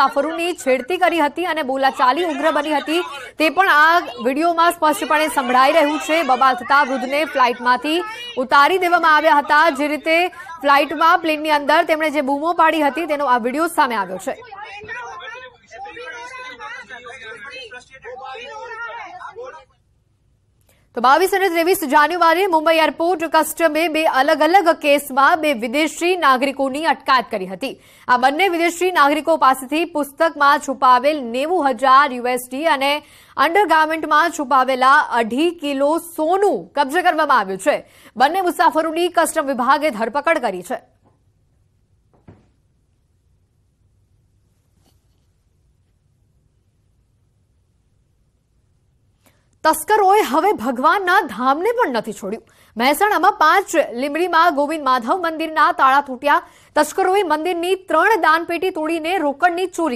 મુસાફરોની છેડતી કરી હતી અને બોલાચાલી ઉગ્ર બની હતી તે પણ આ વિડીયોમાં સ્પષ્ટપણે સંભળાઈ રહ્યું છે બબા થતા વૃદ્ધને ફ્લાઇટમાંથી ઉતારી દેવામાં આવ્યા હતા જે રીતે ફ્લાઇટમાં પ્લેનની અંદર તેમણે જે બૂમો પાડી હતી તેનો આ વિડીયો સામે આવ્યો છે તો બાવીસ અને ત્રેવીસ જાન્યુઆરીએ મુંબઈ એરપોર્ટ કસ્ટમે બે અલગ અલગ કેસમાં બે વિદેશી નાગરિકોની અટકાયત કરી હતી આ બંને વિદેશી નાગરિકો પાસેથી પુસ્તકમાં છુપાવેલ નેવું હજાર યુએસડી અને અંડરગાર્મેન્ટમાં છુપાવેલા અઢી કિલો સોનું કબજે કરવામાં આવ્યું છે બંને મુસાફરોની કસ્ટમ વિભાગે ધરપકડ કરી છે તસ્કરોએ હવે ભગવાનના ધામને પણ નથી છોડ્યું મહેસાણામાં પાંચ લીમડીમાં ગોવિંદ માધવ મંદિરના તાળા તૂટ્યા તસ્કરોએ મંદિરની ત્રણ દાનપેટી તોડીને રોકડની ચોરી